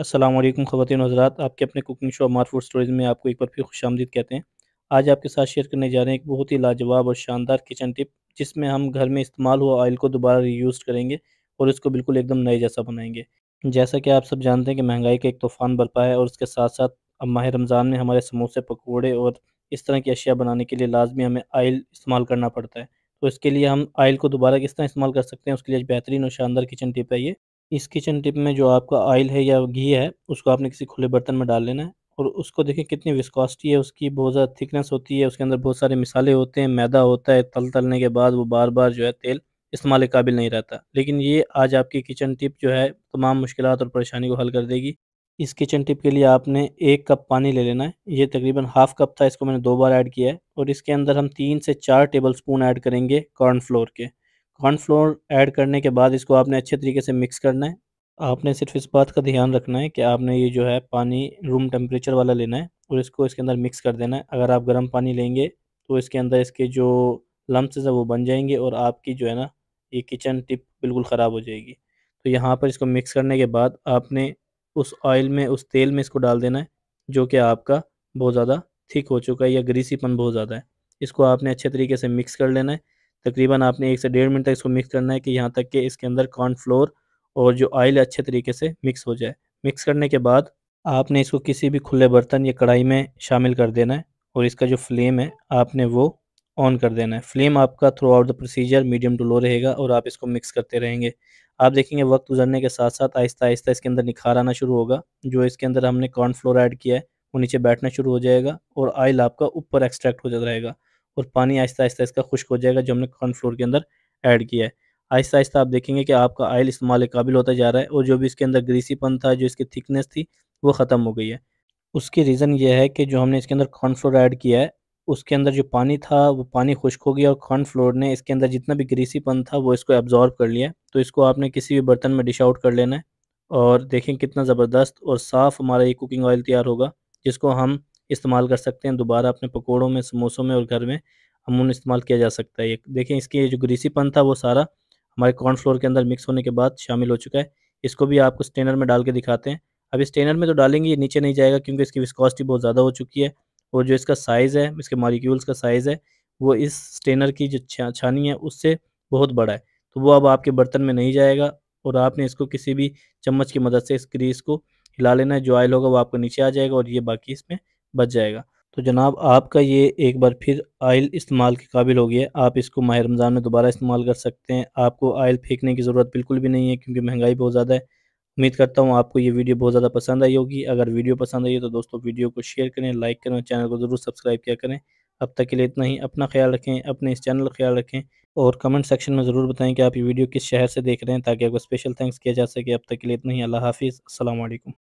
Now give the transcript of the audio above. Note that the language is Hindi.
असलम ख़वान हजरात आपके अपने कुकिंग शो मार फूड स्टोरीज में आपको एक बार फिर खुश आमदीद कहते हैं आज आपके साथ शेयर करने जा रहे हैं एक बहुत ही लाजवाब और शानदार किचन टिप जिसमें हम घर में इस्तेमाल हुआ ऑयल को दोबारा रीयूज़ करेंगे और इसको बिल्कुल एकदम नए जैसा बनाएंगे जैसा कि आप सब जानते हैं कि महंगाई का एक तूफ़ान बरपा है और उसके साथ साथ अब माह रमज़ान में हमारे समोसे पकौड़े और इस तरह की अशिया बनाने के लिए लाजमी हमें आयल इस्तेमाल करना पड़ता है तो इसके लिए हम आयल को दोबारा किस तरह इस्तेमाल कर सकते हैं उसके लिए बेहतरीन और शानदार किचन टिप है ये इस किचन टिप में जो आपका ऑयल है या घी है उसको आपने किसी खुले बर्तन में डाल लेना है और उसको देखिए कितनी विस्कॉसिटी है उसकी बहुत ज़्यादा थिकनेस होती है उसके अंदर बहुत सारे मिसाले होते हैं मैदा होता है तल तलने के बाद वो बार बार जो है तेल इस्तेमाल के काबिल नहीं रहता लेकिन ये आज आपकी किचन टिप जो है तमाम मुश्किल और परेशानी को हल कर देगी इस किचन टिप के लिए आपने एक कप पानी ले लेना है ये तकरीबन हाफ कप था इसको मैंने दो बार ऐड किया है और इसके अंदर हम तीन से चार टेबल स्पून ऐड करेंगे कॉर्नफ्लोर के कॉर्नफ्लोर ऐड करने के बाद इसको आपने अच्छे तरीके से मिक्स करना है आपने सिर्फ इस बात का ध्यान रखना है कि आपने ये जो है पानी रूम टेम्परेचर वाला लेना है और इसको इसके अंदर मिक्स कर देना है अगर आप गर्म पानी लेंगे तो इसके अंदर इसके जो लम्स हैं वो बन जाएंगे और आपकी जो है ना ये किचन टिप बिल्कुल ख़राब हो जाएगी तो यहाँ पर इसको मिक्स करने के बाद आपने उस ऑयल में उस तेल में इसको डाल देना है जो कि आपका बहुत ज़्यादा थिक हो चुका है या ग्रीसीपन बहुत ज़्यादा है इसको आपने अच्छे तरीके से मिक्स कर लेना है तकरीबन आपने एक से डेढ़ मिनट तक इसको मिक्स करना है कि यहाँ तक कि इसके अंदर कॉर्न फ्लोर और जो ऑयल अच्छे तरीके से मिक्स हो जाए मिक्स करने के बाद आपने इसको किसी भी खुले बर्तन या कढ़ाई में शामिल कर देना है और इसका जो फ्लेम है आपने वो ऑन कर देना है फ्लेम आपका throughout the procedure medium to low रहेगा और आप इसको मिक्स करते रहेंगे आप देखेंगे वक्त गुजरने के साथ साथ आहिस्ता आहिस्ता इसके अंदर निखार आना शुरू होगा जो इसके अंदर हमने कॉर्न फ्लोर ऐड किया है वो नीचे बैठना शुरू हो जाएगा और आयल आपका ऊपर एक्सट्रैक्ट हो जाएगा और पानी आहिस्ता आहिस्ता इसका खुश्क हो जाएगा जो हमने कॉर्न फ्लोर के अंदर ऐड किया है आहिस्ता आहिस्ता आप देखेंगे कि आपका आयल इस्तेमाल काबिल होता जा रहा है और जो भी इसके अंदर ग्रीसीपन था जो इसकी थिकनेस थी वो ख़त्म हो गई है उसकी रीज़न यह है कि जो हमने इसके अंदर कॉर्न फ्लोर ऐड किया है उसके अंदर जो पानी था वो पानी खुश्क हो गया और कॉर्न फ्लोर ने इसके अंदर जितना भी ग्रीसीपन था वो इसको एब्जॉर्ब कर लिया तो इसको आपने किसी भी बर्तन में डिश आउट कर लेना है और देखें कितना ज़बरदस्त और साफ़ हमारा ये कुकिंग ऑयल तैयार होगा जिसको हम इस्तेमाल कर सकते हैं दोबारा अपने पकौड़ों में समोसों में और घर में अमून इस्तेमाल किया जा सकता है देखें इसकी जो ग्रीसीपन था वो सारा हमारे कॉर्नफ्लोर के अंदर मिक्स होने के बाद शामिल हो चुका है इसको भी आपको स्टेनर में डाल के दिखाते हैं अब इस स्टेनर में तो डालेंगे ये नीचे नहीं जाएगा क्योंकि इसकी विस्कॉसिटी बहुत ज़्यादा हो चुकी है और जो इसका साइज़ है इसके मालिक्यूल्स का साइज़ है वो इस स्टेनर की जो छानी है उससे बहुत बड़ा है तो वो अब आपके बर्तन में नहीं जाएगा और आपने इसको किसी भी चम्मच की मदद से इस ग्रीस को हिला लेना है जो ऑयल होगा वो आपको नीचे आ जाएगा और ये बाकी इसमें बच जाएगा तो जनाब आपका ये एक बार फिर आयल इस्तेमाल के काबिल हो गया है आप इसको माह रमज़ान में दोबारा इस्तेमाल कर सकते हैं आपको आयल फेंकने की ज़रूरत बिल्कुल भी नहीं है क्योंकि महंगाई बहुत ज़्यादा है उम्मीद करता हूँ आपको ये वीडियो बहुत ज़्यादा पसंद आई होगी अगर वीडियो पसंद आई है तो दोस्तों वीडियो को शेयर करें लाइक करें चैनल को ज़रूर सब्सक्राइब किया करें अब तक के लिए इतना ही अपना ख्याल रखें अपने इस चैनल का ख्याल रखें और कमेंट सेक्शन में ज़रूर बताएं कि आप ये वीडियो किस शहर से देख रहे हैं ताकि आपको स्पेशल थैंक्स किया जा सके अब तक के लिए इतना ही अल्लाह हाफिज़ अल्लाम